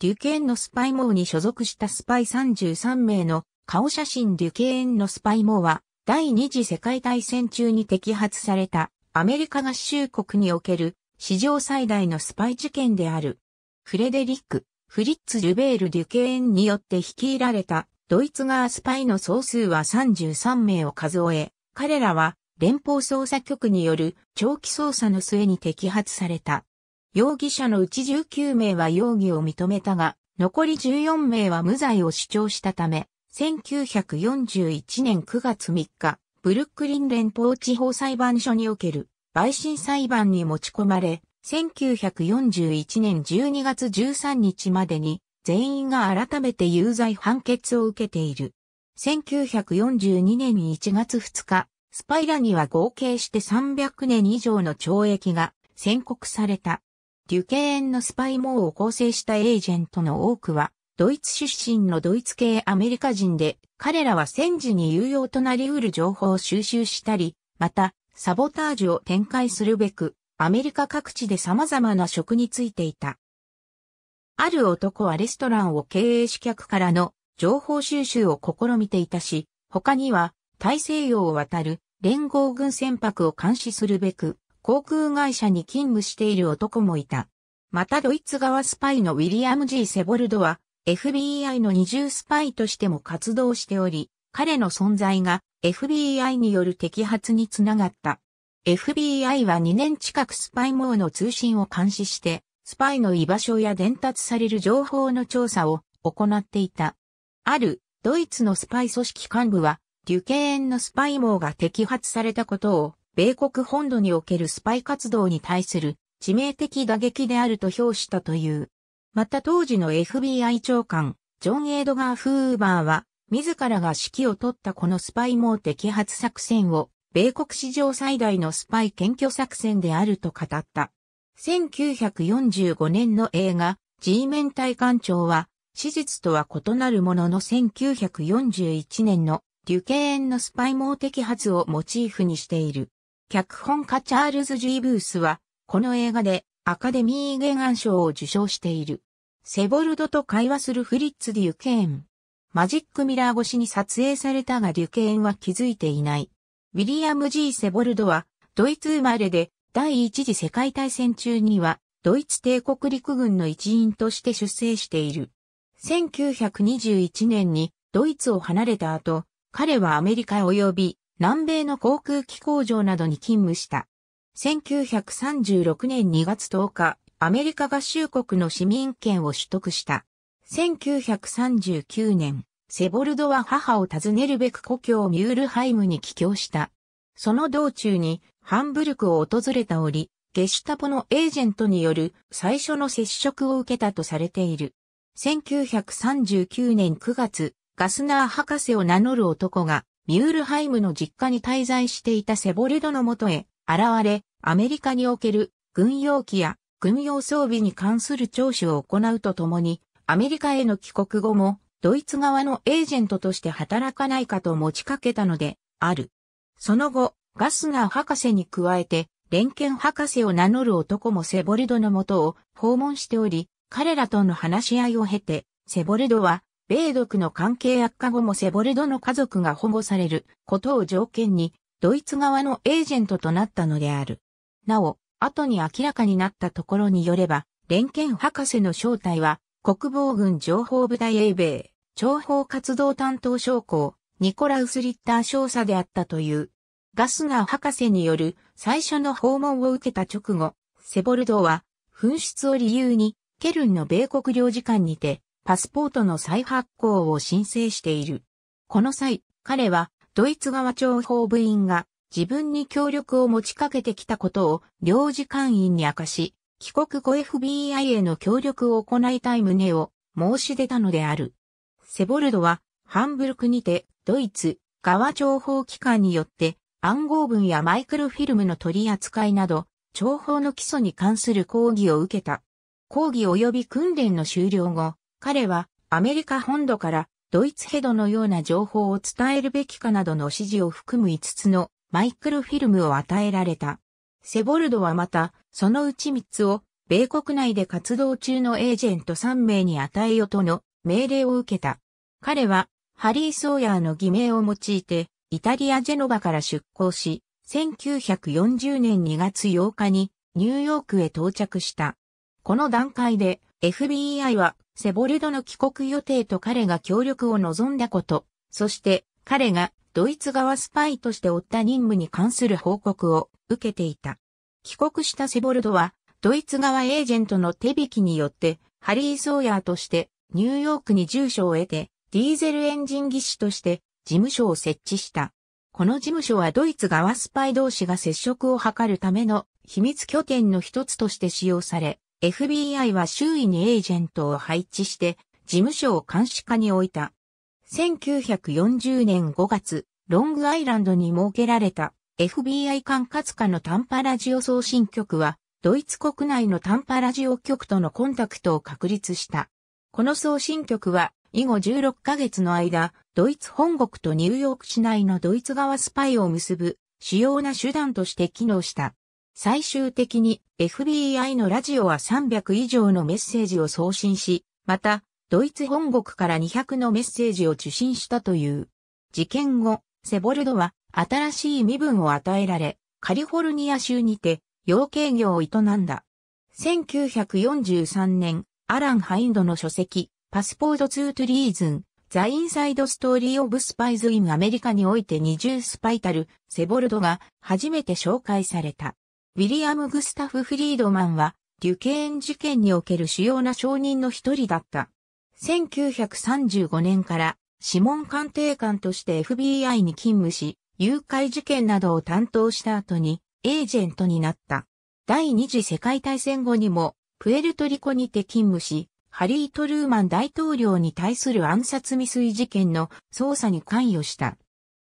デュケーンのスパイモーに所属したスパイ33名の顔写真デュケーンのスパイモーは第二次世界大戦中に摘発されたアメリカ合衆国における史上最大のスパイ事件である。フレデリック、フリッツ・ルベール・デュケーンによって率いられたドイツ側スパイの総数は33名を数え、彼らは連邦捜査局による長期捜査の末に摘発された。容疑者のうち19名は容疑を認めたが、残り14名は無罪を主張したため、1941年9月3日、ブルックリン連邦地方裁判所における陪審裁判に持ち込まれ、1941年12月13日までに全員が改めて有罪判決を受けている。1942年1月2日、スパイらには合計して300年以上の懲役が宣告された。デュケーンのスパイ網を構成したエージェントの多くは、ドイツ出身のドイツ系アメリカ人で、彼らは戦時に有用となり得る情報を収集したり、また、サボタージュを展開するべく、アメリカ各地で様々な職についていた。ある男はレストランを経営し客からの情報収集を試みていたし、他には大西洋を渡る連合軍船舶を監視するべく、航空会社に勤務している男もいた。またドイツ側スパイのウィリアム・ G・ セボルドは FBI の二重スパイとしても活動しており、彼の存在が FBI による摘発につながった。FBI は2年近くスパイ網の通信を監視して、スパイの居場所や伝達される情報の調査を行っていた。あるドイツのスパイ組織幹部は、デュケーンのスパイ網が摘発されたことを米国本土におけるスパイ活動に対する致命的打撃であると評したという。また当時の FBI 長官、ジョン・エドガー・フーバーは、自らが指揮を取ったこのスパイ網摘発作戦を、米国史上最大のスパイ検挙作戦であると語った。1945年の映画、G ン隊官長は、史実とは異なるものの1941年のデュケーンのスパイ網摘発をモチーフにしている。脚本家チャールズ・ジー・ブースは、この映画でアカデミー原案賞を受賞している。セボルドと会話するフリッツ・デュケーン。マジックミラー越しに撮影されたがデュケーンは気づいていない。ウィリアム・ジー・セボルドは、ドイツ生まれで、第一次世界大戦中には、ドイツ帝国陸軍の一員として出征している。1921年にドイツを離れた後、彼はアメリカ及び南米の航空機工場などに勤務した。1936年2月10日、アメリカ合衆国の市民権を取得した。1939年、セボルドは母を訪ねるべく故郷ミュールハイムに帰郷した。その道中にハンブルクを訪れた折、ゲシュタポのエージェントによる最初の接触を受けたとされている。1939年9月、ガスナー博士を名乗る男がミュールハイムの実家に滞在していたセボレドのもとへ現れ、アメリカにおける軍用機や軍用装備に関する聴取を行うとともに、アメリカへの帰国後も、ドイツ側のエージェントとして働かないかと持ちかけたので、ある。その後、ガスナー博士に加えて、連剣博士を名乗る男もセボレドのもとを訪問しており、彼らとの話し合いを経て、セボレドは米独の関係悪化後もセボルドの家族が保護されることを条件に、ドイツ側のエージェントとなったのである。なお、後に明らかになったところによれば、連剣博士の正体は、国防軍情報部隊英米、諜報活動担当将校、ニコラウス・リッター少佐であったという。ガスナー博士による最初の訪問を受けた直後、セボルドは、紛失を理由に、ケルンの米国領事館にて、パスポートの再発行を申請している。この際、彼はドイツ側諜報部員が自分に協力を持ちかけてきたことを領事館員に明かし、帰国後 FBI への協力を行いたい旨を申し出たのである。セボルドはハンブルクにてドイツ側諜報機関によって暗号文やマイクロフィルムの取り扱いなど、諜報の基礎に関する講義を受けた。講義及び訓練の終了後、彼はアメリカ本土からドイツヘドのような情報を伝えるべきかなどの指示を含む5つのマイクロフィルムを与えられた。セボルドはまた、そのうち3つを米国内で活動中のエージェント3名に与えよとの命令を受けた。彼はハリー・ソーヤーの偽名を用いてイタリア・ジェノバから出港し、1940年2月8日にニューヨークへ到着した。この段階で FBI はセボルドの帰国予定と彼が協力を望んだこと、そして彼がドイツ側スパイとして負った任務に関する報告を受けていた。帰国したセボルドは、ドイツ側エージェントの手引きによって、ハリー・ソーヤーとしてニューヨークに住所を得て、ディーゼルエンジン技師として事務所を設置した。この事務所はドイツ側スパイ同士が接触を図るための秘密拠点の一つとして使用され、FBI は周囲にエージェントを配置して、事務所を監視下に置いた。1940年5月、ロングアイランドに設けられた FBI 管轄下の短波ラジオ送信局は、ドイツ国内の短波ラジオ局とのコンタクトを確立した。この送信局は、以後16ヶ月の間、ドイツ本国とニューヨーク市内のドイツ側スパイを結ぶ主要な手段として機能した。最終的に FBI のラジオは300以上のメッセージを送信し、また、ドイツ本国から200のメッセージを受信したという。事件後、セボルドは新しい身分を与えられ、カリフォルニア州にて養鶏業を営んだ。1943年、アラン・ハインドの書籍、パスポート・ツー・トゥ・リーズン、ザ・インサイド・ストーリー・オブ・スパイズ・イン・アメリカにおいて二重スパイタル、セボルドが初めて紹介された。ウィリアム・グスタフ・フリードマンは、デュケーン事件における主要な証人の一人だった。1935年から指紋鑑定官として FBI に勤務し、誘拐事件などを担当した後にエージェントになった。第二次世界大戦後にもプエルトリコにて勤務し、ハリー・トルーマン大統領に対する暗殺未遂事件の捜査に関与した。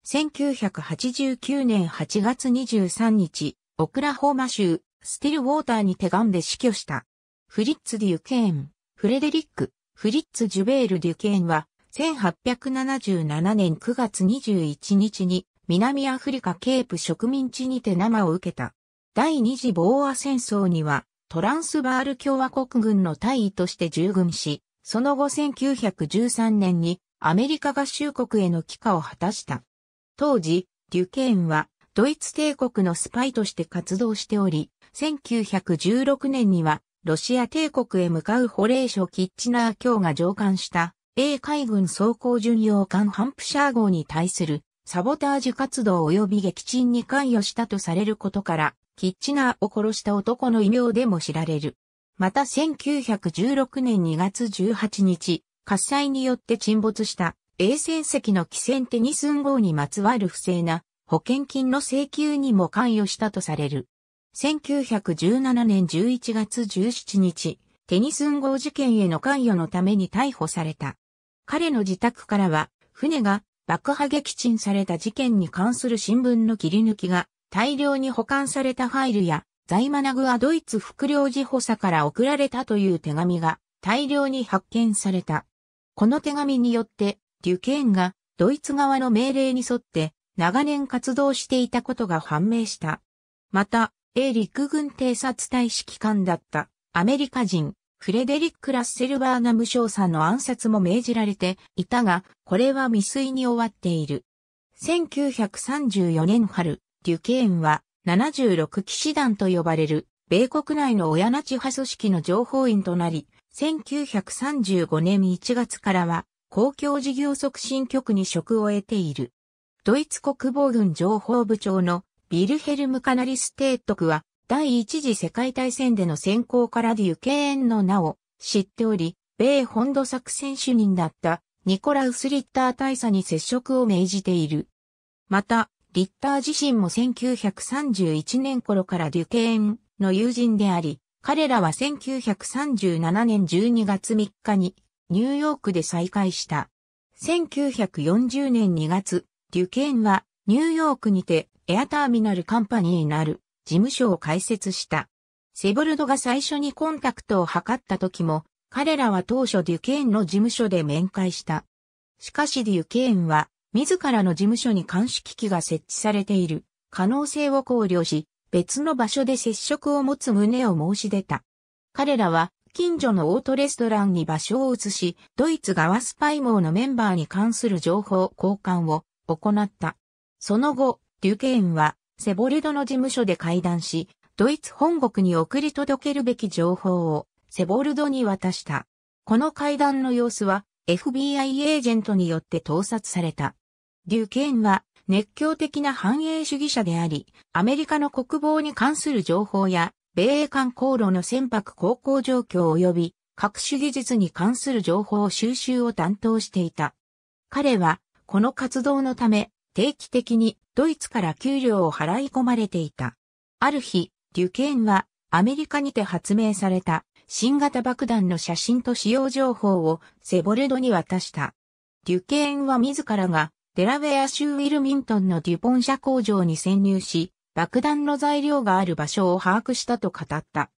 1989年8月23日、オクラホーマ州、スティルウォーターに手紙で死去した。フリッツ・デュケーン、フレデリック、フリッツ・ジュベール・デュケーンは、1877年9月21日に、南アフリカケープ植民地にて生を受けた。第二次ボーア戦争には、トランスバール共和国軍の大尉として従軍し、その後1913年にアメリカ合衆国への帰化を果たした。当時、デュケーンはドイツ帝国のスパイとして活動しており、1916年にはロシア帝国へ向かう保冷所キッチナー卿が上官した A 海軍装甲巡洋艦ハンプシャー号に対するサボタージュ活動及び撃沈に関与したとされることから、キッチナーを殺した男の異名でも知られる。また1916年2月18日、火災によって沈没した、衛星石の汽船テニスン号にまつわる不正な保険金の請求にも関与したとされる。1917年11月17日、テニスン号事件への関与のために逮捕された。彼の自宅からは、船が爆破撃沈された事件に関する新聞の切り抜きが大量に保管されたファイルや、ザイマナグはドイツ副領事補佐から送られたという手紙が大量に発見された。この手紙によって、デュケーンがドイツ側の命令に沿って長年活動していたことが判明した。また、A 陸軍偵察大使機関だったアメリカ人フレデリック・ラッセル・バーナム少佐の暗殺も命じられていたが、これは未遂に終わっている。1934年春、デュケーンは76騎士団と呼ばれる米国内の親ナチ派組織の情報員となり、1935年1月からは公共事業促進局に職を得ている。ドイツ国防軍情報部長のビルヘルム・カナリス提督は、第一次世界大戦での先行からデュケーンの名を知っており、米本土作戦主任だったニコラウス・リッター大佐に接触を命じている。また、リッター自身も1931年頃からデュケーンの友人であり、彼らは1937年12月3日にニューヨークで再会した。1940年2月、デュケーンはニューヨークにてエアターミナルカンパニーなる事務所を開設した。セボルドが最初にコンタクトを図った時も、彼らは当初デュケーンの事務所で面会した。しかしデュケーンは、自らの事務所に監視機器が設置されている可能性を考慮し、別の場所で接触を持つ旨を申し出た。彼らは、近所のオートレストランに場所を移し、ドイツ側スパイ網のメンバーに関する情報交換を行った。その後、デュケーンは、セボルドの事務所で会談し、ドイツ本国に送り届けるべき情報を、セボルドに渡した。この会談の様子は、FBI エージェントによって盗撮された。デュケーンは、熱狂的な繁栄主義者であり、アメリカの国防に関する情報や、米英間航路の船舶航行状況及び、各種技術に関する情報収集を担当していた。彼は、この活動のため、定期的にドイツから給料を払い込まれていた。ある日、デュケーンはアメリカにて発明された新型爆弾の写真と使用情報をセボルドに渡した。デュケーンは自らがデラウェア州ウィルミントンのデュポン社工場に潜入し、爆弾の材料がある場所を把握したと語った。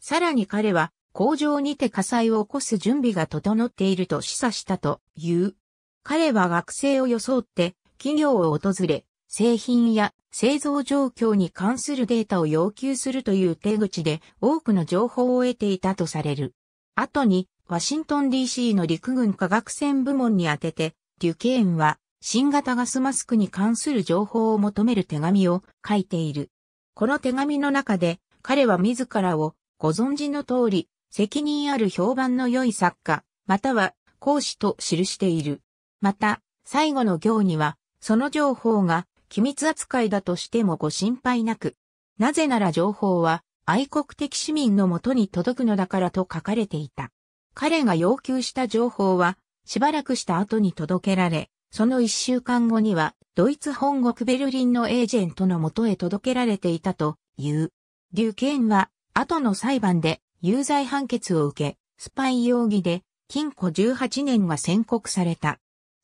さらに彼は工場にて火災を起こす準備が整っていると示唆したという。彼は学生を装って企業を訪れ、製品や製造状況に関するデータを要求するという手口で多くの情報を得ていたとされる。後に、ワシントン DC の陸軍科学船部門に宛てて、デュケーンは新型ガスマスクに関する情報を求める手紙を書いている。この手紙の中で、彼は自らをご存知の通り、責任ある評判の良い作家、または講師と記している。また、最後の行には、その情報が機密扱いだとしてもご心配なく。なぜなら情報は愛国的市民のもとに届くのだからと書かれていた。彼が要求した情報はしばらくした後に届けられ、その一週間後にはドイツ本国ベルリンのエージェントのもとへ届けられていたという。デュケーンは後の裁判で有罪判決を受け、スパイ容疑で禁錮18年が宣告された。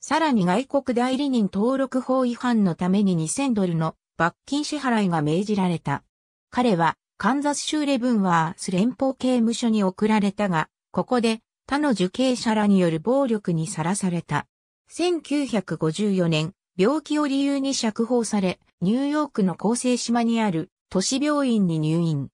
さらに外国代理人登録法違反のために2000ドルの罰金支払いが命じられた。彼はカンザス州レブンワース連邦刑務所に送られたが、ここで他の受刑者らによる暴力にさらされた。1954年、病気を理由に釈放され、ニューヨークの厚生島にある都市病院に入院。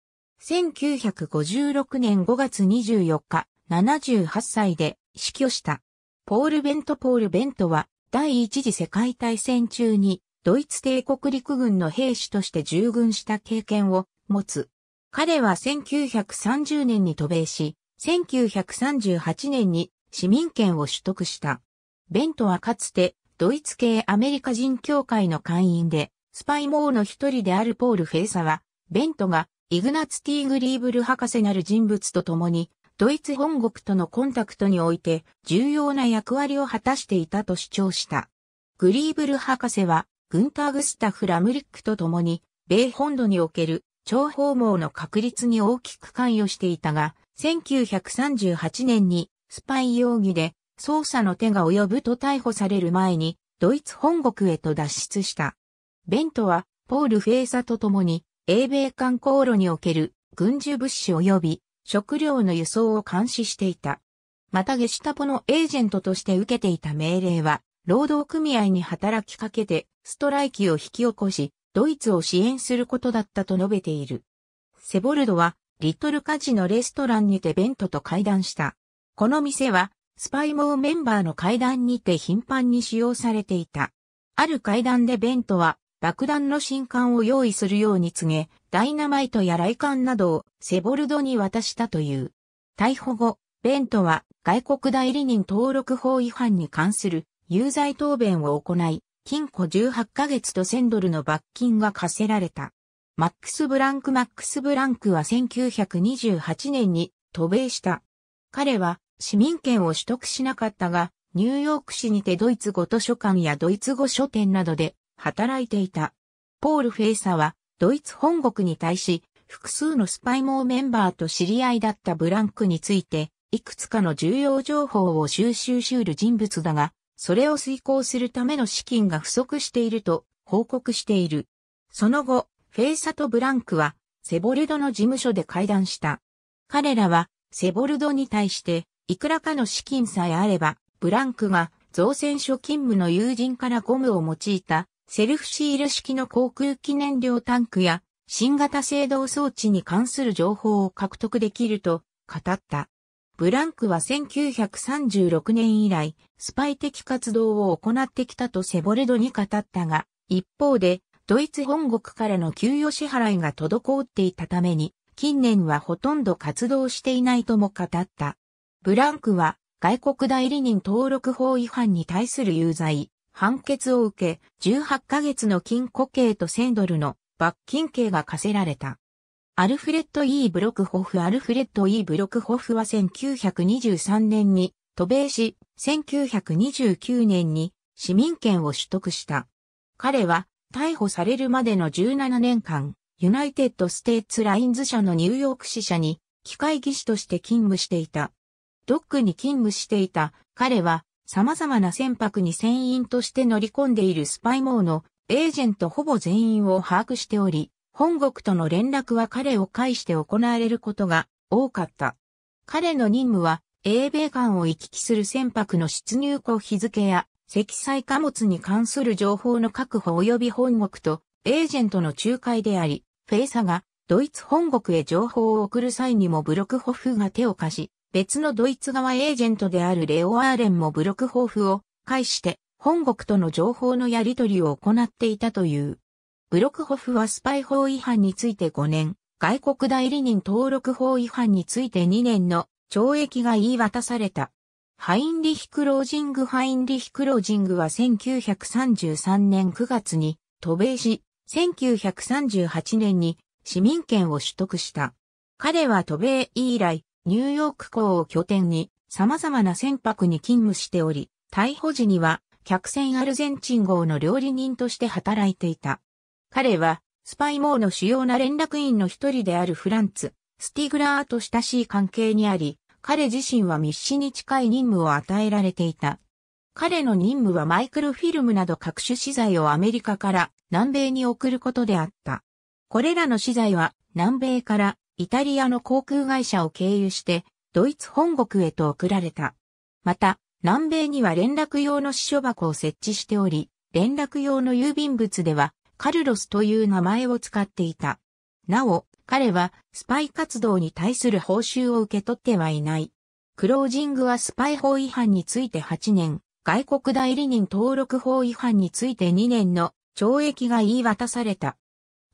1956年5月24日、78歳で死去した。ポール・ベント・ポール・ベントは、第一次世界大戦中に、ドイツ帝国陸軍の兵士として従軍した経験を持つ。彼は1930年に渡米し、1938年に市民権を取得した。ベントはかつてドイツ系アメリカ人協会の会員で、スパイモーの一人であるポール・フェイサは、ベントがイグナツ・ティーグリーブル博士なる人物と共にドイツ本国とのコンタクトにおいて重要な役割を果たしていたと主張した。グリーブル博士は、グンター・グスタフ・ラムリックと共に、米本土における超訪網の確立に大きく関与していたが、1938年にスパイ容疑で捜査の手が及ぶと逮捕される前に、ドイツ本国へと脱出した。ベントは、ポール・フェイサと共に、英米間航路における軍需物資及び食料の輸送を監視していた。またゲシュタポのエージェントとして受けていた命令は、労働組合に働きかけて、ストライキを引き起こし、ドイツを支援することだったと述べている。セボルドは、リトルカジのレストランにてベントと会談した。この店は、スパイモーメンバーの会談にて頻繁に使用されていた。ある会談でベントは、爆弾の新刊を用意するように告げ、ダイナマイトや雷管などをセボルドに渡したという。逮捕後、ベントは外国代理人登録法違反に関する有罪答弁を行い、禁錮18ヶ月と1000ドルの罰金が課せられた。マックス・ブランク・マックス・ブランクは1928年に渡米した。彼は市民権を取得しなかったが、ニューヨーク市にてドイツ語図書館やドイツ語書店などで働いていた。ポール・フェイサは、ドイツ本国に対し、複数のスパイ網メンバーと知り合いだったブランクについて、いくつかの重要情報を収集しうる人物だが、それを遂行するための資金が不足していると報告している。その後、フェイサとブランクは、セボルドの事務所で会談した。彼らは、セボルドに対して、いくらかの資金さえあれば、ブランクが造船所勤務の友人からゴムを用いたセルフシール式の航空機燃料タンクや新型制動装置に関する情報を獲得できると語った。ブランクは1936年以来、スパイ的活動を行ってきたとセボルドに語ったが、一方で、ドイツ本国からの給与支払いが滞っていたために、近年はほとんど活動していないとも語った。ブランクは、外国代理人登録法違反に対する有罪、判決を受け、18ヶ月の禁庫刑と1000ドルの罰金刑が課せられた。アルフレッド・ E・ ブロックホフアルフレッド・ E・ ブロックホフは1923年に渡米し、1929年に市民権を取得した。彼は逮捕されるまでの17年間、ユナイテッド・ステーツ・ラインズ社のニューヨーク支社に機械技師として勤務していた。ドックに勤務していた彼は様々な船舶に船員として乗り込んでいるスパイ網のエージェントほぼ全員を把握しており、本国との連絡は彼を介して行われることが多かった。彼の任務は、英米間を行き来する船舶の出入国日付や、積載貨物に関する情報の確保及び本国とエージェントの仲介であり、フェイサがドイツ本国へ情報を送る際にもブロクホフが手を貸し、別のドイツ側エージェントであるレオ・アーレンもブロクホーフを介して本国との情報のやり取りを行っていたという。ブロクホフはスパイ法違反について5年、外国代理人登録法違反について2年の懲役が言い渡された。ハインリヒ・クロージング・ハインリヒ・クロージングは1933年9月に渡米し、1938年に市民権を取得した。彼は渡米以来、ニューヨーク港を拠点に様々な船舶に勤務しており、逮捕時には客船アルゼンチン号の料理人として働いていた。彼はスパイモーの主要な連絡員の一人であるフランツ、スティグラーと親しい関係にあり、彼自身は密使に近い任務を与えられていた。彼の任務はマイクロフィルムなど各種資材をアメリカから南米に送ることであった。これらの資材は南米からイタリアの航空会社を経由して、ドイツ本国へと送られた。また、南米には連絡用の支所箱を設置しており、連絡用の郵便物では、カルロスという名前を使っていた。なお、彼は、スパイ活動に対する報酬を受け取ってはいない。クロージングはスパイ法違反について8年、外国代理人登録法違反について2年の懲役が言い渡された。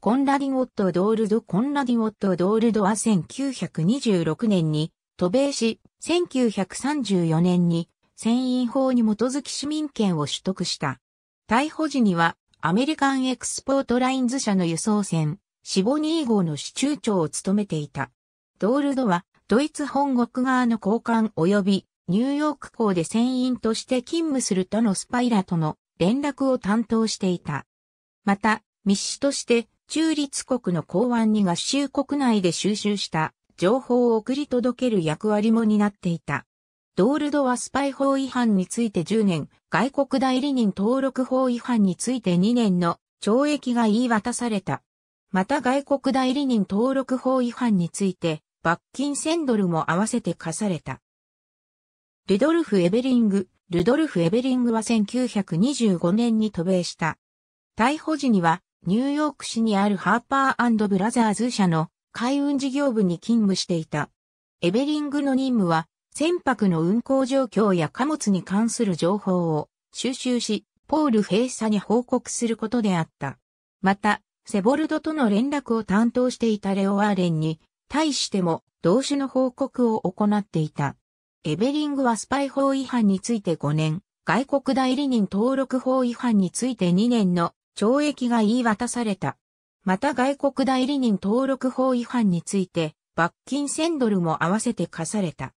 コンラディン・オット・ドールド・コンラディン・オット・ドールドは1926年に渡米し、1934年に船員法に基づき市民権を取得した。逮捕時にはアメリカン・エクスポート・ラインズ社の輸送船、シボニー号の市中長を務めていた。ドールドはドイツ本国側の交換及びニューヨーク港で船員として勤務するとのスパイラとの連絡を担当していた。また、密使として中立国の港湾に合衆国内で収集した情報を送り届ける役割も担っていた。ドールドはスパイ法違反について10年、外国代理人登録法違反について2年の懲役が言い渡された。また外国代理人登録法違反について罰金1000ドルも合わせて課された。ルドルフ・エベリング、ルドルフ・エベリングは1925年に渡米した。逮捕時にはニューヨーク市にあるハーパーブラザーズ社の海運事業部に勤務していた。エベリングの任務は、船舶の運航状況や貨物に関する情報を収集し、ポール・閉鎖に報告することであった。また、セボルドとの連絡を担当していたレオ・アーレンに対しても同種の報告を行っていた。エベリングはスパイ法違反について5年、外国代理人登録法違反について2年の懲役が言い渡された。また外国代理人登録法違反について、罰金1000ドルも合わせて課された。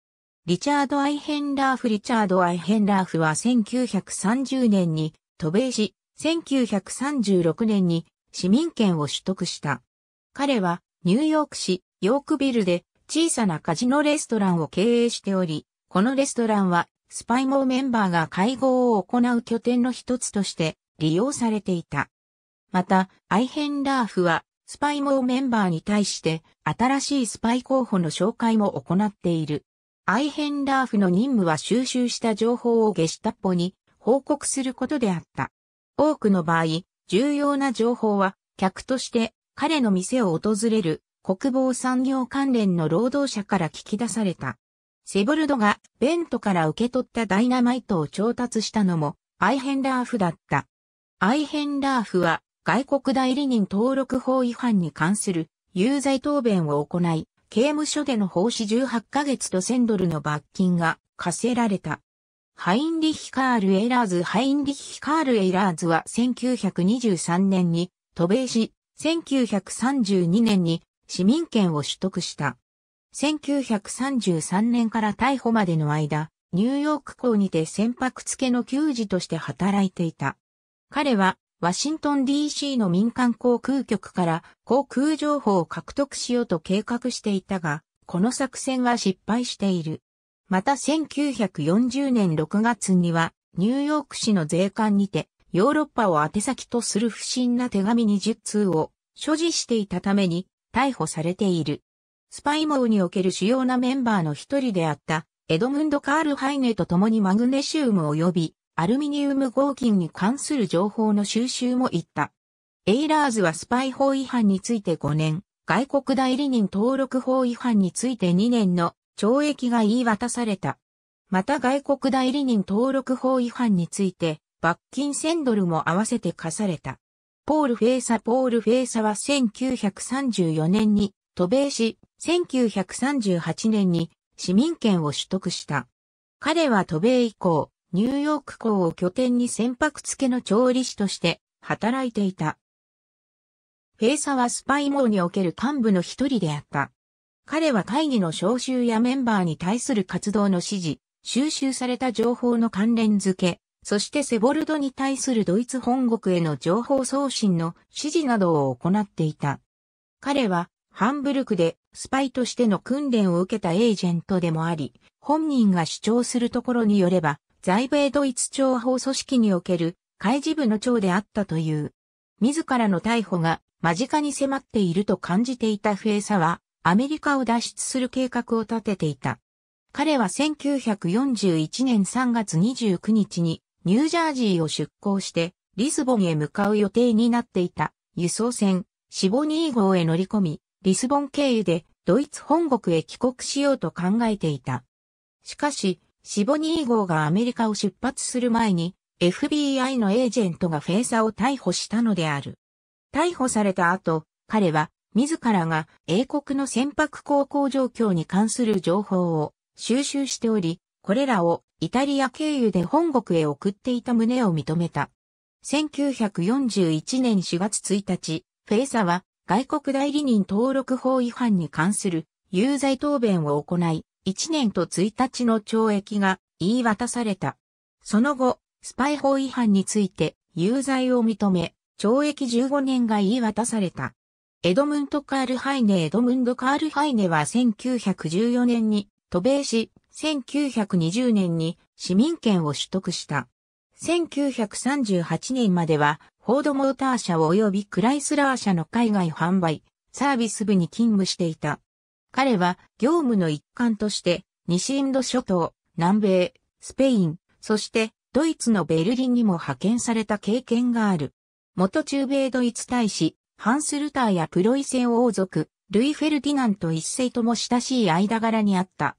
リチャード・アイヘンラーフ・リチャード・アイヘンラーフは1930年に渡米し、1936年に市民権を取得した。彼はニューヨーク市ヨークビルで小さなカジノレストランを経営しており、このレストランはスパイモーメンバーが会合を行う拠点の一つとして利用されていた。また、アイヘンラーフは、スパイモーメンバーに対して、新しいスパイ候補の紹介も行っている。アイヘンラーフの任務は収集した情報をゲシュタッポに報告することであった。多くの場合、重要な情報は、客として彼の店を訪れる国防産業関連の労働者から聞き出された。セボルドがベントから受け取ったダイナマイトを調達したのもアイヘンラーフだった。アイヘンラーフは外国代理人登録法違反に関する有罪答弁を行い、刑務所での奉仕18ヶ月と1000ドルの罰金が課せられた。ハインリヒカール・エラーズハインリヒカール・エラーズは1923年に渡米し、1932年に市民権を取得した。1933年から逮捕までの間、ニューヨーク港にて船舶付けの給仕として働いていた。彼は、ワシントン DC の民間航空局から航空情報を獲得しようと計画していたが、この作戦は失敗している。また1940年6月には、ニューヨーク市の税関にて、ヨーロッパを宛先とする不審な手紙20通を所持していたために逮捕されている。スパイ網における主要なメンバーの一人であったエドムンド・カール・ハイネと共にマグネシウム及びアルミニウム合金に関する情報の収集も行った。エイラーズはスパイ法違反について5年、外国代理人登録法違反について2年の懲役が言い渡された。また外国代理人登録法違反について罰金1000ドルも合わせて課された。ポール・フェイサ・ポール・フェイサは1934年に渡米し、1938年に市民権を取得した。彼は渡米以降、ニューヨーク港を拠点に船舶付けの調理師として働いていた。フェイサはスパイ網における幹部の一人であった。彼は会議の招集やメンバーに対する活動の指示、収集された情報の関連付け、そしてセボルドに対するドイツ本国への情報送信の指示などを行っていた。彼はハンブルクでスパイとしての訓練を受けたエージェントでもあり、本人が主張するところによれば、在米ドイツ諜報組織における開示部の長であったという。自らの逮捕が間近に迫っていると感じていたフェーサは、アメリカを脱出する計画を立てていた。彼は1941年3月29日にニュージャージーを出港してリスボンへ向かう予定になっていた輸送船シボニー号へ乗り込み、リスボン経由でドイツ本国へ帰国しようと考えていた。しかし、シボニー号がアメリカを出発する前に FBI のエージェントがフェーサを逮捕したのである。逮捕された後、彼は自らが英国の船舶航行状況に関する情報を収集しており、これらをイタリア経由で本国へ送っていた旨を認めた。1941年4月1日、フェイサは外国代理人登録法違反に関する有罪答弁を行い、1年と1日の懲役が言い渡された。その後、スパイ法違反について有罪を認め、懲役15年が言い渡された。エドムント・カール・ハイネエドムンド・カール・ハイネは1914年に渡米し、1920年に市民権を取得した。1938年までは、フォードモーター社及びクライスラー社の海外販売、サービス部に勤務していた。彼は業務の一環として西インド諸島、南米、スペイン、そしてドイツのベルリンにも派遣された経験がある。元中米ドイツ大使、ハンスルターやプロイセン王族、ルイ・フェルディナント一世とも親しい間柄にあった。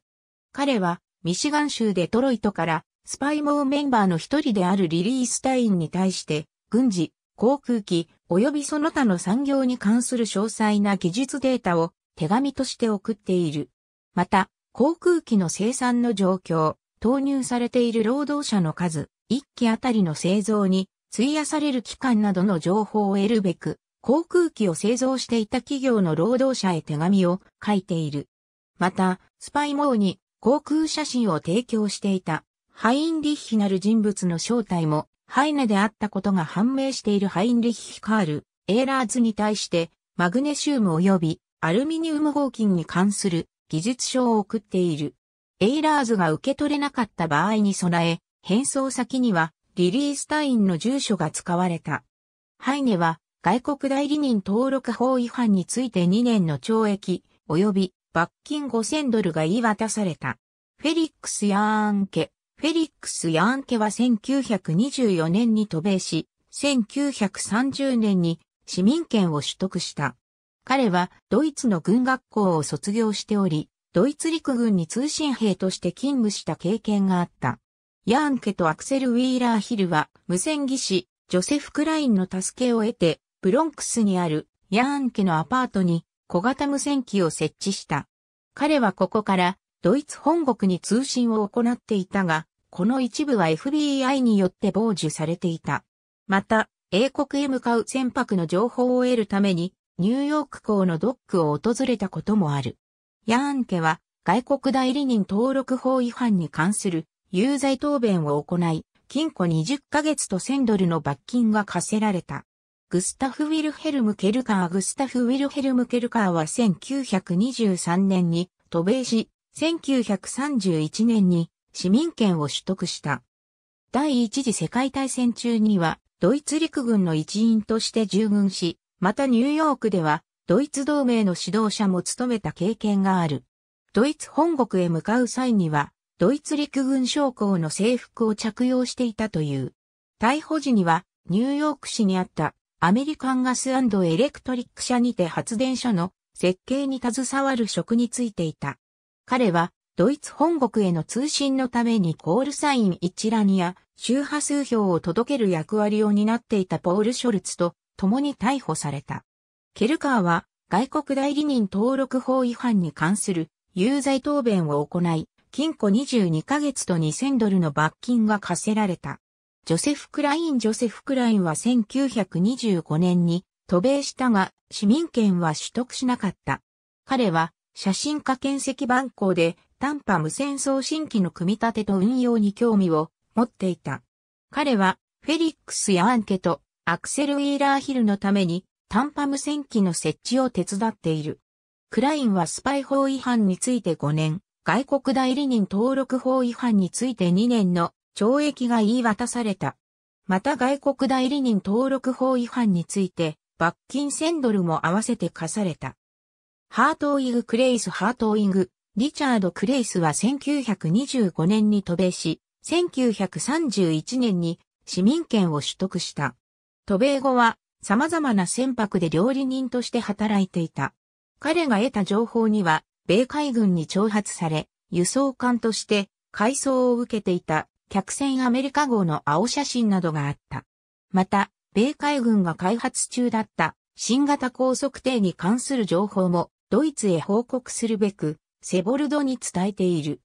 彼はミシガン州デトロイトからスパイーメンバーの一人であるリリー・スタインに対して軍事、航空機、及びその他の産業に関する詳細な技術データを手紙として送っている。また、航空機の生産の状況、投入されている労働者の数、1機あたりの製造に費やされる期間などの情報を得るべく、航空機を製造していた企業の労働者へ手紙を書いている。また、スパイモーに航空写真を提供していたハインリッヒなる人物の正体もハイネであったことが判明しているハインリッヒ・カール、エーラーズに対してマグネシウム及びアルミニウム合金に関する技術書を送っている。エイラーズが受け取れなかった場合に備え、返送先にはリリースタインの住所が使われた。ハイネは外国代理人登録法違反について2年の懲役及び罰金5000ドルが言い渡された。フェリックス・ヤーンケ。フェリックス・ヤーンケは1924年に渡米し、1930年に市民権を取得した。彼はドイツの軍学校を卒業しており、ドイツ陸軍に通信兵として勤務した経験があった。ヤーンケとアクセル・ウィーラーヒルは無線技師、ジョセフ・クラインの助けを得て、ブロンクスにあるヤーン家のアパートに小型無線機を設置した。彼はここからドイツ本国に通信を行っていたが、この一部は FBI によって傍受されていた。また、英国へ向かう船舶の情報を得るためにニューヨーク港のドックを訪れたこともある。ヤーン家は外国代理人登録法違反に関する有罪答弁を行い、禁錮20ヶ月と1000ドルの罰金が課せられた。グスタフ・ウィルヘルム・ケルカーグスタフ・ウィルヘルム・ケルカーは1923年に渡米し、1931年に市民権を取得した。第一次世界大戦中には、ドイツ陸軍の一員として従軍し、またニューヨークでは、ドイツ同盟の指導者も務めた経験がある。ドイツ本国へ向かう際には、ドイツ陸軍将校の制服を着用していたという。逮捕時には、ニューヨーク市にあったアメリカンガスエレクトリック社にて発電所の設計に携わる職に就いていた。彼は、ドイツ本国への通信のためにコールサイン一覧や周波数表を届ける役割を担っていたポール・ショルツと共に逮捕された。ケルカーは外国代理人登録法違反に関する有罪答弁を行い、禁錮22ヶ月と2000ドルの罰金が課せられた。ジョセフ・クライン・ジョセフ・クラインは1925年に渡米したが、市民権は取得しなかった。彼は、写真家建石番号で、短波無線送信機の組み立てと運用に興味を持っていた。彼は、フェリックスやアンケとアクセル・ウィーラーヒルのために短波無線機の設置を手伝っている。クラインはスパイ法違反について5年、外国代理人登録法違反について2年の懲役が言い渡された。また外国代理人登録法違反について罰金1000ドルも合わせて課された。ハートウィグ・クレイス・ハートウィグ、リチャード・クレイスは1925年に渡米し、1931年に市民権を取得した。渡米後は様々な船舶で料理人として働いていた。彼が得た情報には、米海軍に挑発され、輸送艦として改装を受けていた客船アメリカ号の青写真などがあった。また、米海軍が開発中だった新型高速艇に関する情報もドイツへ報告するべく、セボルドに伝えている。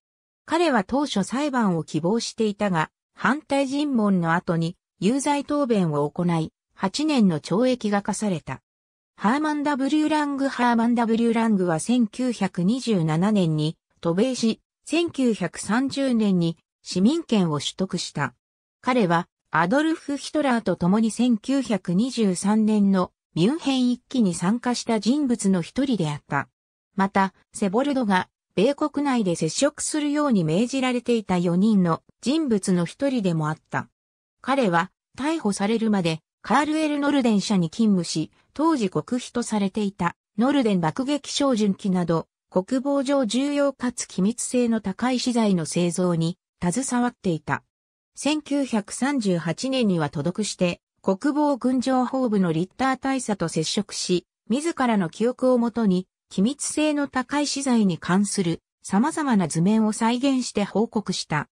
彼は当初裁判を希望していたが、反対尋問の後に有罪答弁を行い、8年の懲役が課された。ハーマン W ラングハーマン W ラングは1927年に渡米し、1930年に市民権を取得した。彼はアドルフ・ヒトラーと共に1923年のミュンヘン一揆に参加した人物の一人であった。また、セボルドが米国内で接触するように命じられていた4人の人物の一人でもあった。彼は逮捕されるまでカール・エル・ノルデン社に勤務し、当時国費とされていたノルデン爆撃照準機など国防上重要かつ機密性の高い資材の製造に携わっていた。1938年には届くして国防軍情報部のリッター大佐と接触し、自らの記憶をもとに機密性の高い資材に関する様々な図面を再現して報告した。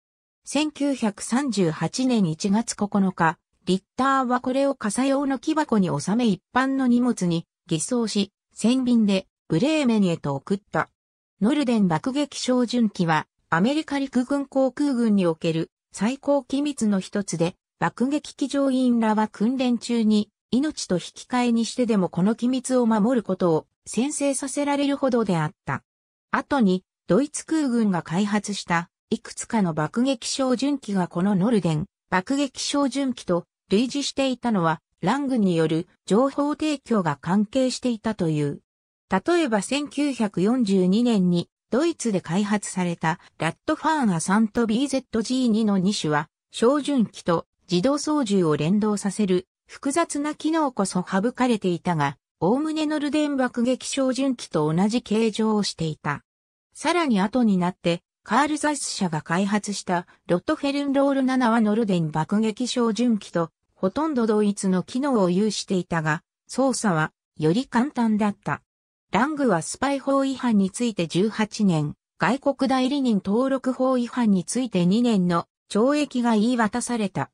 1938年1月9日、リッターはこれを傘用の木箱に収め一般の荷物に偽装し、船便でブレーメンへと送った。ノルデン爆撃小巡機はアメリカ陸軍航空軍における最高機密の一つで、爆撃機乗員らは訓練中に命と引き換えにしてでもこの機密を守ることを先制させられるほどであった。後にドイツ空軍が開発したいくつかの爆撃照準機がこのノルデン爆撃照準機と類似していたのは、ラングによる情報提供が関係していたという。例えば1942年にドイツで開発されたラットファーンアサント BZG2 の2種は、照準機と自動操縦を連動させる複雑な機能こそ省かれていたが、おおむねノルデン爆撃照準機と同じ形状をしていた。さらに後になってカール・ザイス社が開発したロットフェルンロール7はノルデン爆撃照準機とほとんど同一の機能を有していたが、操作はより簡単だった。ラングはスパイ法違反について18年、外国代理人登録法違反について2年の懲役が言い渡された。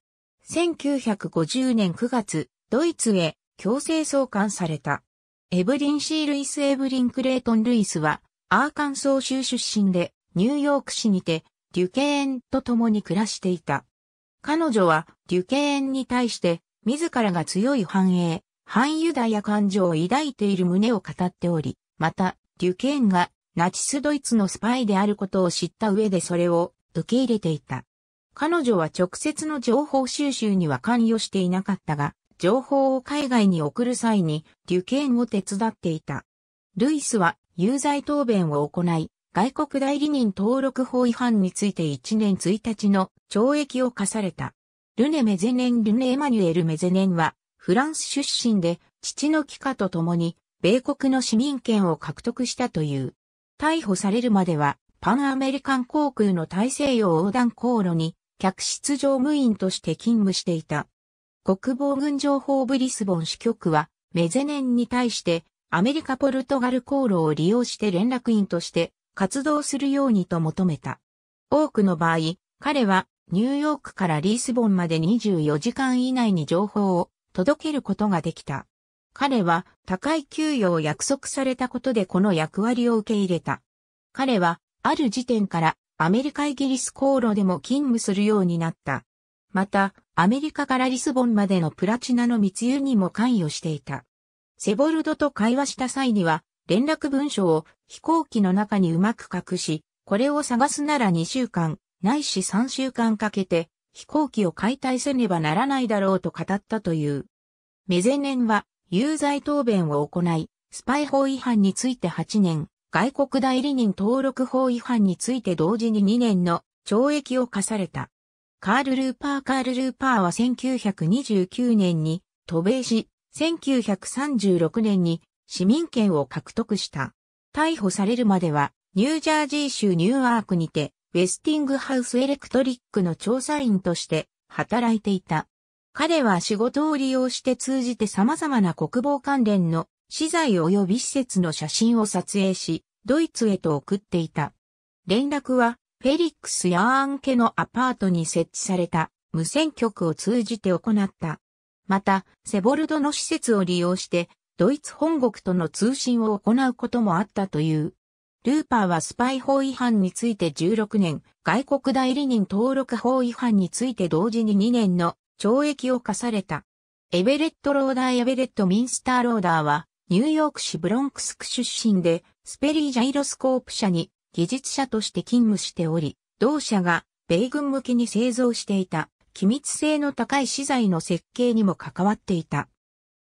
1950年9月、ドイツへ強制送還された。エブリン・シー・ルイス・エブリン・クレートン・ルイスは、アーカンソー州出身で、ニューヨーク市にて、デュケーンと共に暮らしていた。彼女は、デュケーンに対して、自らが強い繁栄、反ユダヤ感情を抱いている旨を語っており、また、デュケーンが、ナチスドイツのスパイであることを知った上でそれを受け入れていた。彼女は直接の情報収集には関与していなかったが、情報を海外に送る際にデュケーンを手伝っていた。ルイスは有罪答弁を行い、外国代理人登録法違反について1年1日の懲役を課された。ルネ・メゼネン・ルネ・エマニュエル・メゼネンは、フランス出身で、父の帰化とともに、米国の市民権を獲得したという。逮捕されるまでは、パンアメリカン航空の大西洋横断航路に、客室乗務員として勤務していた。国防軍情報部リスボン支局は、メゼネンに対して、アメリカポルトガル航路を利用して連絡員として、活動するようにと求めた。多くの場合、彼はニューヨークからリースボンまで24時間以内に情報を届けることができた。彼は高い給与を約束されたことでこの役割を受け入れた。彼はある時点からアメリカイギリス航路でも勤務するようになった。また、アメリカからリスボンまでのプラチナの密輸にも関与していた。セボルドと会話した際には、連絡文書を飛行機の中にうまく隠し、これを探すなら2週間、ないし3週間かけて、飛行機を解体せねばならないだろうと語ったという。メゼネンは、有罪答弁を行い、スパイ法違反について8年、外国代理人登録法違反について同時に2年の懲役を課された。カール・ルーパー・カール・ルーパーは1929年に渡米し、1936年に市民権を獲得した。逮捕されるまでは、ニュージャージー州ニューアークにて、ウェスティングハウスエレクトリックの調査員として働いていた。彼は仕事を利用して通じて様々な国防関連の資材及び施設の写真を撮影し、ドイツへと送っていた。連絡は、フェリックス・ヤーン家のアパートに設置された無線局を通じて行った。また、セボルドの施設を利用してドイツ本国との通信を行うこともあったという。ルーパーはスパイ法違反について16年、外国代理人登録法違反について同時に2年の懲役を課された。エベレット・ローダー・エベレット・ミンスター・ローダーは、ニューヨーク市ブロンクス区出身で、スペリー・ジャイロスコープ社に技術者として勤務しており、同社が米軍向けに製造していた機密性の高い資材の設計にも関わっていた。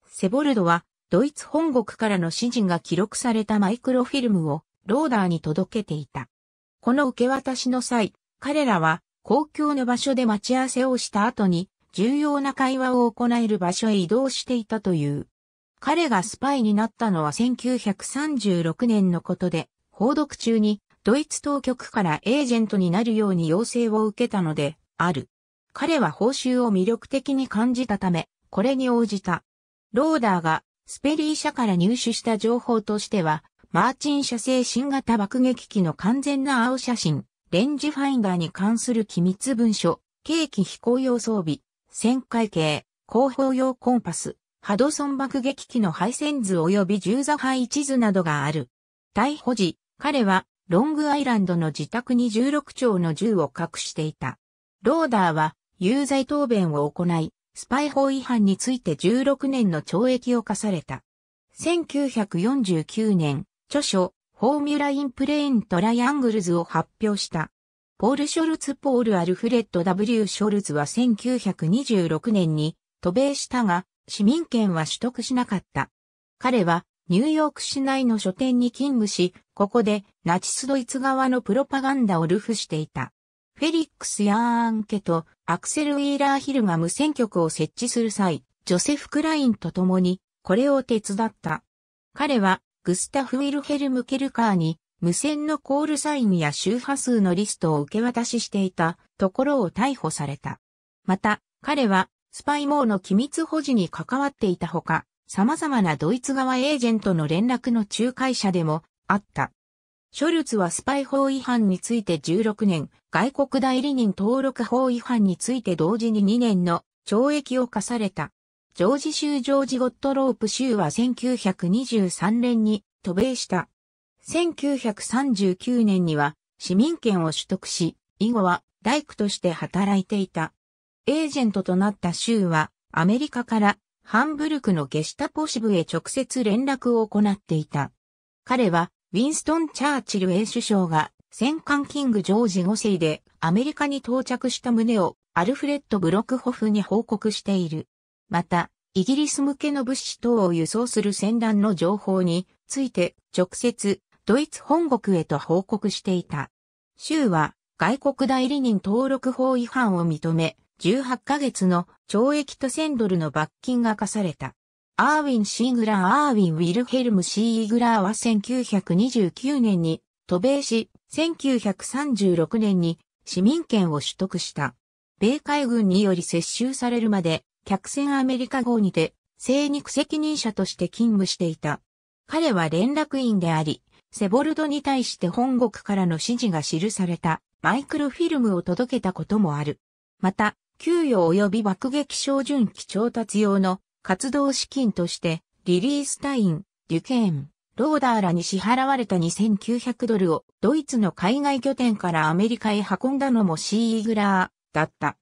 セボルドはドイツ本国からの指示が記録されたマイクロフィルムをローダーに届けていた。この受け渡しの際、彼らは公共の場所で待ち合わせをした後に重要な会話を行える場所へ移動していたという。彼がスパイになったのは1936年のことで、報読中にドイツ当局からエージェントになるように要請を受けたので、ある。彼は報酬を魅力的に感じたため、これに応じた。ローダーがスペリー社から入手した情報としては、マーチン社製新型爆撃機の完全な青写真、レンジファインダーに関する機密文書、計器飛行用装備、旋回計、広報用コンパス、ハドソン爆撃機の配線図及び銃座配置図などがある。逮捕時、彼はロングアイランドの自宅に16丁の銃を隠していた。ローダーは有罪答弁を行い、スパイ法違反について16年の懲役を課された。1949年、著書、フォーミュラ・インプレイン・トライアングルズを発表した。ポール・ショルツ・ポール・アルフレッド・ W・ ショルツは1926年に渡米したが、市民権は取得しなかった。彼は、ニューヨーク市内の書店に勤務し、ここでナチスドイツ側のプロパガンダをルフしていた。フェリックス・ヤーンケとアクセル・ウィーラー・ヒルが無線局を設置する際、ジョセフ・クラインと共にこれを手伝った。彼はグスタフ・ウィルヘルム・ケルカーに無線のコールサインや周波数のリストを受け渡ししていたところを逮捕された。また、彼はスパイ網の機密保持に関わっていたほか、様々なドイツ側エージェントの連絡の仲介者でもあった。ショルツはスパイ法違反について16年、外国代理人登録法違反について同時に2年の懲役を課された。ジョージ州ジョージ・ゴットロープ州は1923年に渡米した。1939年には市民権を取得し、以後は大工として働いていた。エージェントとなった州はアメリカからハンブルクのゲシタポ支部へ直接連絡を行っていた。彼はウィンストン・チャーチル英首相が戦艦キング・ジョージ5世でアメリカに到着した旨をアルフレッド・ブロックホフに報告している。また、イギリス向けの物資等を輸送する船団の情報について直接ドイツ本国へと報告していた。州は外国代理人登録法違反を認め、18ヶ月の懲役と1000ドルの罰金が課された。アーウィン・シーグラー・アーウィン・ウィルヘルム・シーグラーは1929年に渡米し、1936年に市民権を取得した。米海軍により接収されるまで、客船アメリカ号にて、生肉責任者として勤務していた。彼は連絡員であり、セボルドに対して本国からの指示が記されたマイクロフィルムを届けたこともある。また、給与及び爆撃照準機調達用の活動資金として、リリー・スタイン、デュケーン、ローダーらに支払われた2900ドルをドイツの海外拠点からアメリカへ運んだのもシーグラーだった。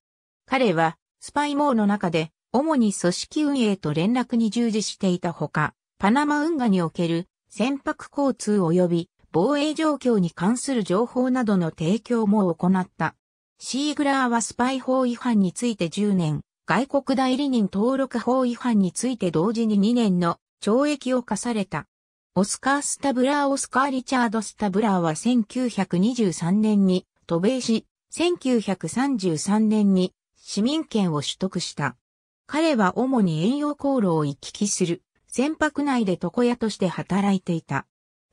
彼はスパイ網の中で主に組織運営と連絡に従事していたほか、パナマ運河における船舶交通及び防衛状況に関する情報などの提供も行った。シーグラーはスパイ法違反について10年、外国代理人登録法違反について同時に2年の懲役を課された。オスカー・スタブラー・オスカー・リチャード・スタブラーは1923年に渡米し、1933年に市民権を取得した。彼は主に遠洋航路を行き来する船舶内で床屋として働いていた。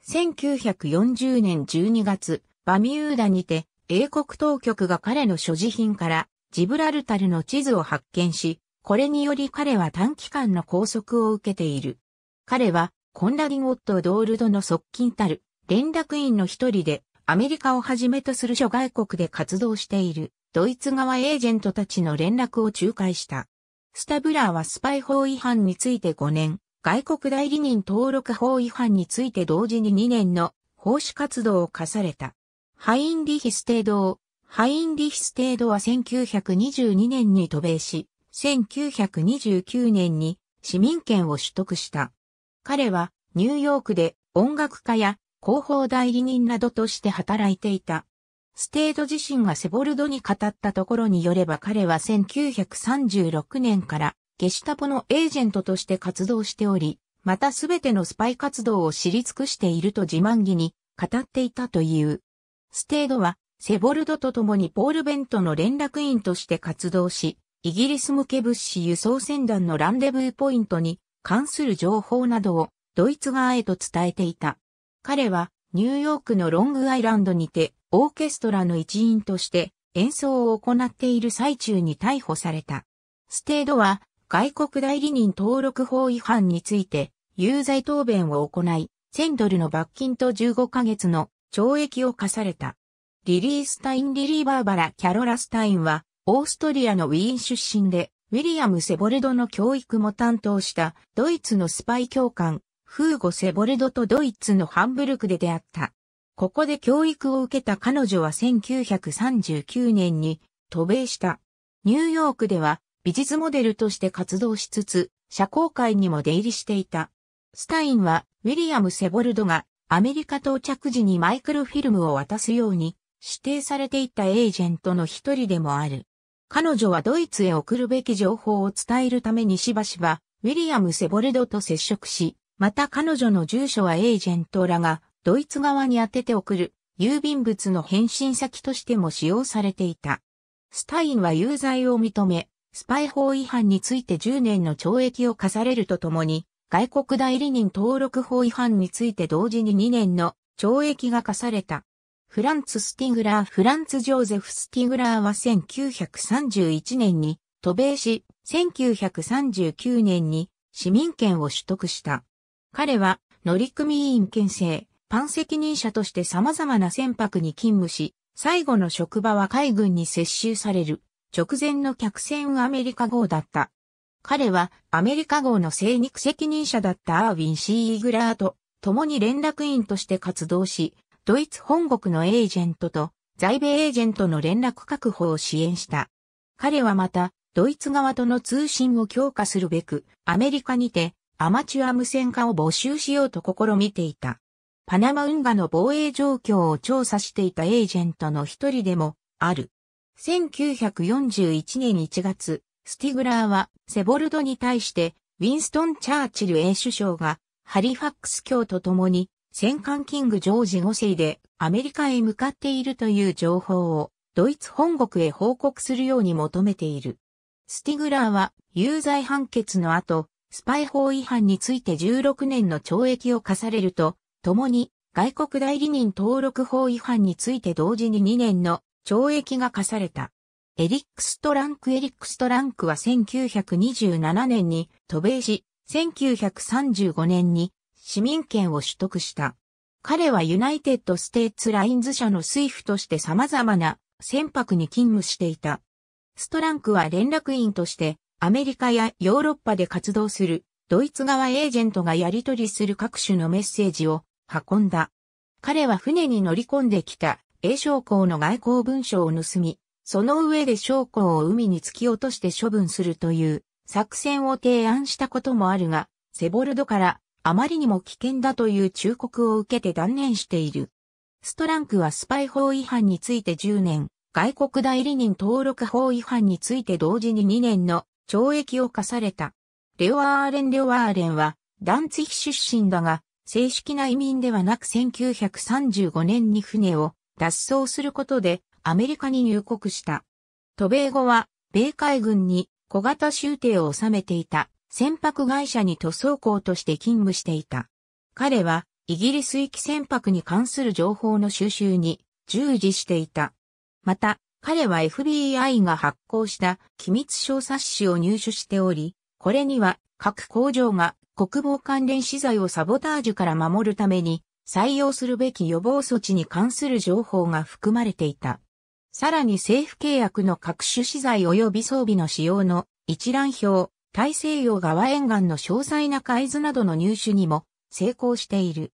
1940年12月、バミューダにて英国当局が彼の所持品からジブラルタルの地図を発見し、これにより彼は短期間の拘束を受けている。彼は、コンラディ・ゴット・ドールドの側近たる、連絡員の一人で、アメリカをはじめとする諸外国で活動している、ドイツ側エージェントたちの連絡を仲介した。スタブラーはスパイ法違反について5年、外国代理人登録法違反について同時に2年の奉仕活動を課された。ハインリヒステードをハインリヒステードは1922年に渡米し、1929年に市民権を取得した。彼はニューヨークで音楽家や広報代理人などとして働いていた。ステード自身がセボルドに語ったところによれば彼は1936年からゲシュタポのエージェントとして活動しており、またすべてのスパイ活動を知り尽くしていると自慢着に語っていたという。ステードはセボルドと共にポール・ベントの連絡員として活動し、イギリス向け物資輸送船団のランデブーポイントに関する情報などをドイツ側へと伝えていた。彼はニューヨークのロングアイランドにてオーケストラの一員として演奏を行っている最中に逮捕された。ステードは外国代理人登録法違反について有罪答弁を行い、1000ドルの罰金と15ヶ月の懲役を課された。リリー・スタイン・リリー・バーバラ・キャロラ・スタインは、オーストリアのウィーン出身で、ウィリアム・セボルドの教育も担当した、ドイツのスパイ教官、フーゴ・セボルドとドイツのハンブルクで出会った。ここで教育を受けた彼女は1939年に渡米した。ニューヨークでは美術モデルとして活動しつつ、社交界にも出入りしていた。スタインはウィリアム・セボルドがアメリカ到着時にマイクロフィルムを渡すように指定されていたエージェントの一人でもある。彼女はドイツへ送るべき情報を伝えるためにしばしば、ウィリアム・セボルドと接触し、また彼女の住所はエージェントらが、ドイツ側に当てて送る、郵便物の返信先としても使用されていた。スタインは有罪を認め、スパイ法違反について10年の懲役を課されるとともに、外国代理人登録法違反について同時に2年の懲役が課された。フランツ・スティグラー、フランツ・ジョーゼフ・スティグラーは1931年に渡米し、1939年に市民権を取得した。彼は乗組員県政、パン責任者として様々な船舶に勤務し、最後の職場は海軍に接収される直前の客船アメリカ号だった。彼はアメリカ号の精肉責任者だったアーウィン・シー・イグラーと共に連絡員として活動し、ドイツ本国のエージェントと在米エージェントの連絡確保を支援した。彼はまた、ドイツ側との通信を強化するべく、アメリカにてアマチュア無線化を募集しようと試みていた。パナマ運河の防衛状況を調査していたエージェントの一人でもある。1941年1月、スティグラーはセボルドに対して、ウィンストン・チャーチル英首相がハリファックス卿と共に戦艦キングジョージ5世でアメリカへ向かっているという情報をドイツ本国へ報告するように求めている。スティグラーは有罪判決の後、スパイ法違反について16年の懲役を課されると、共に外国代理人登録法違反について同時に2年の懲役が課された。エリックストランクエリックストランクは1927年に渡米し、1935年に市民権を取得した。彼はユナイテッド・ステーツ・ラインズ社のスイフとして様々な船舶に勤務していた。ストランクは連絡員としてアメリカやヨーロッパで活動するドイツ側エージェントがやり取りする各種のメッセージを運んだ。彼は船に乗り込んできた英将校の外交文書を盗み、その上で将校を海に突き落として処分するという作戦を提案したこともあるが、セボルドからあまりにも危険だという忠告を受けて断念している。ストランクはスパイ法違反について10年、外国代理人登録法違反について同時に2年の懲役を課された。レオアーレン・レオアーレンは、ダンツヒ出身だが、正式な移民ではなく1935年に船を脱走することでアメリカに入国した。渡米後は、米海軍に小型集艇を収めていた。船舶会社に塗装工として勤務していた。彼は、イギリス行き船舶に関する情報の収集に従事していた。また、彼は FBI が発行した機密小冊子を入手しており、これには各工場が国防関連資材をサボタージュから守るために採用するべき予防措置に関する情報が含まれていた。さらに政府契約の各種資材及び装備の使用の一覧表、大西洋側沿岸の詳細な海図などの入手にも成功している。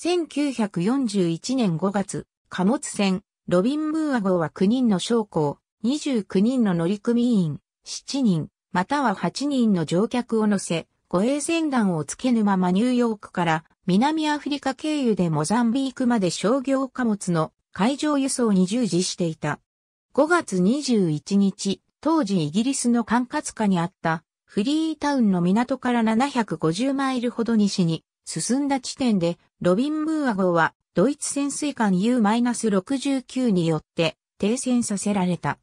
1941年5月、貨物船、ロビン・ムーア号は9人の将校、29人の乗組員、7人、または8人の乗客を乗せ、護衛船団をつけぬままニューヨークから南アフリカ経由でモザンビークまで商業貨物の海上輸送に従事していた。5月21日、当時イギリスの管轄下にあったフリータウンの港から750マイルほど西に進んだ地点で、ロビン・ムーア号はドイツ潜水艦 U-69 によって停戦させられた。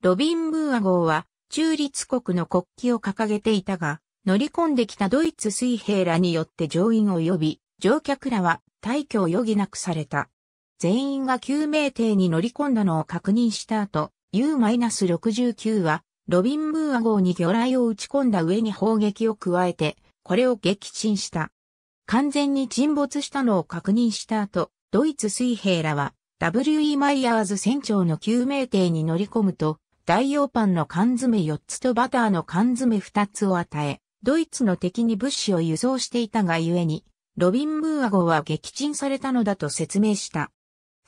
ロビン・ムーア号は中立国の国旗を掲げていたが、乗り込んできたドイツ水兵らによって乗員を呼び、乗客らは退去を余儀なくされた。全員が救命艇に乗り込んだのを確認した後、U-69 はロビン・ムーア号に魚雷を撃ち込んだ上に砲撃を加えて、これを撃沈した。完全に沈没したのを確認した後、ドイツ水兵らは、W.E. マイヤーズ船長の救命艇に乗り込むと、代用パンの缶詰4つとバターの缶詰2つを与え、ドイツの敵に物資を輸送していたがゆえに、ロビン・ムーア号は撃沈されたのだと説明した。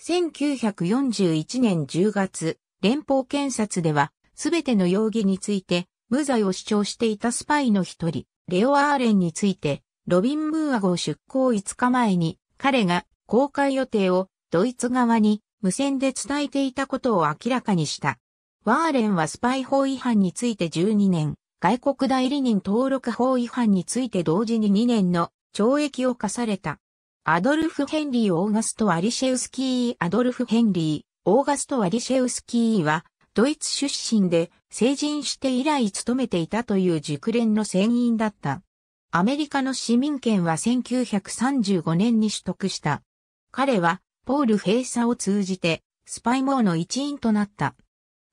1941年10月、連邦検察では、すべての容疑について、無罪を主張していたスパイの一人、レオ・アーレンについて、ロビン・ムーア号出港5日前に、彼が公開予定をドイツ側に無線で伝えていたことを明らかにした。ワーレンはスパイ法違反について12年、外国代理人登録法違反について同時に2年の懲役を課された。アドルフ・ヘンリー・オーガスト・アリシェウスキー・アドルフ・ヘンリー・オーガスト・アリシェウスキーは、ドイツ出身で成人して以来勤めていたという熟練の船員だった。アメリカの市民権は1935年に取得した。彼はポール閉鎖を通じてスパイ網の一員となった。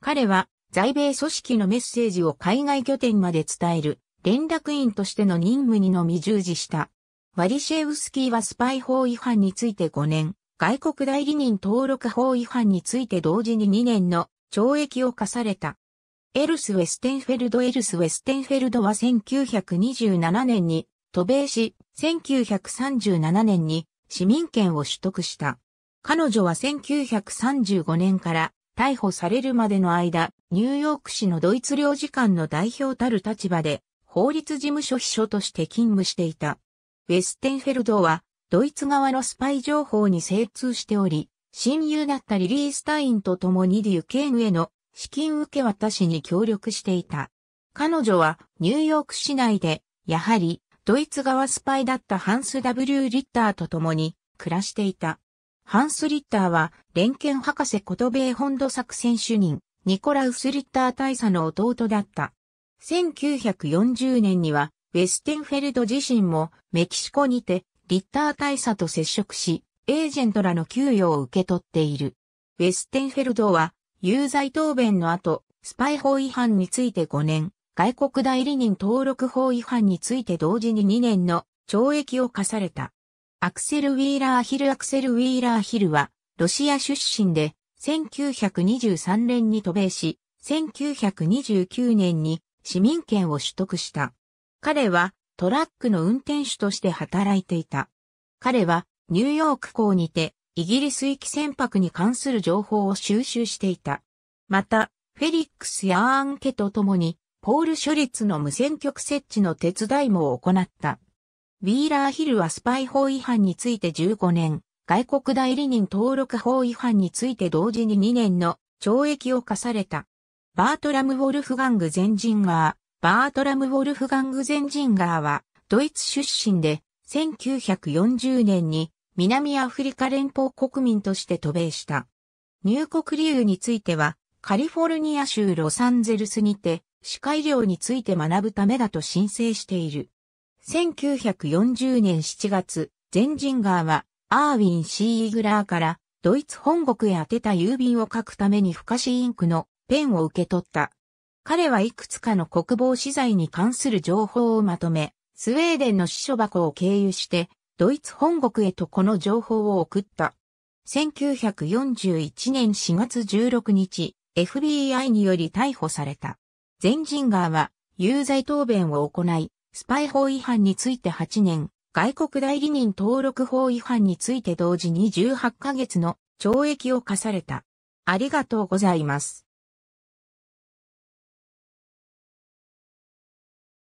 彼は在米組織のメッセージを海外拠点まで伝える連絡員としての任務にのみ従事した。ワリシェウスキーはスパイ法違反について5年、外国代理人登録法違反について同時に2年の懲役を課された。エルス・ウェステンフェルド・エルス・ウェステンフェルドは1927年に渡米し、1937年に市民権を取得した。彼女は1935年から逮捕されるまでの間、ニューヨーク市のドイツ領事館の代表たる立場で、法律事務所秘書として勤務していた。ウェステンフェルドは、ドイツ側のスパイ情報に精通しており、親友だったリリー・スタインと共にデュケーンへの資金受け渡しに協力していた。彼女はニューヨーク市内で、やはりドイツ側スパイだったハンス・ W・ リッターと共に暮らしていた。ハンス・リッターは、連剣博士こと米本土作戦主任、ニコラウス・リッター大佐の弟だった。1940年には、ウェステンフェルド自身もメキシコにて、リッター大佐と接触し、エージェントらの給与を受け取っている。ウェステンフェルドは、有罪答弁の後、スパイ法違反について5年、外国代理人登録法違反について同時に2年の懲役を課された。アクセル・ウィーラー・ヒル・アクセル・ウィーラー・ヒルは、ロシア出身で、1923年に渡米し、1929年に市民権を取得した。彼はトラックの運転手として働いていた。彼はニューヨーク港にて、イギリス行き船舶に関する情報を収集していた。また、フェリックスやアーン家と共に、ポール・シュリッツの無線局設置の手伝いも行った。ウィーラーヒルはスパイ法違反について15年、外国代理人登録法違反について同時に2年の懲役を課された。バートラム・ウォルフガング・ゼンジンガー、バートラム・ウォルフガング・ゼンジンガーは、ドイツ出身で、1940年に南アフリカ連邦国民として渡米した。入国理由については、カリフォルニア州ロサンゼルスにて、歯科医療について学ぶためだと申請している。1940年7月、ゼンジンガーは、アーウィン・シーイグラーから、ドイツ本国へ宛てた郵便を書くために不可視インクのペンを受け取った。彼はいくつかの国防資材に関する情報をまとめ、スウェーデンの支書箱を経由してドイツ本国へとこの情報を送った。1941年4月16日、FBI により逮捕された。ゼンジンガーは有罪答弁を行い、スパイ法違反について8年、外国代理人登録法違反について同時に18ヶ月の懲役を課された。ありがとうございます。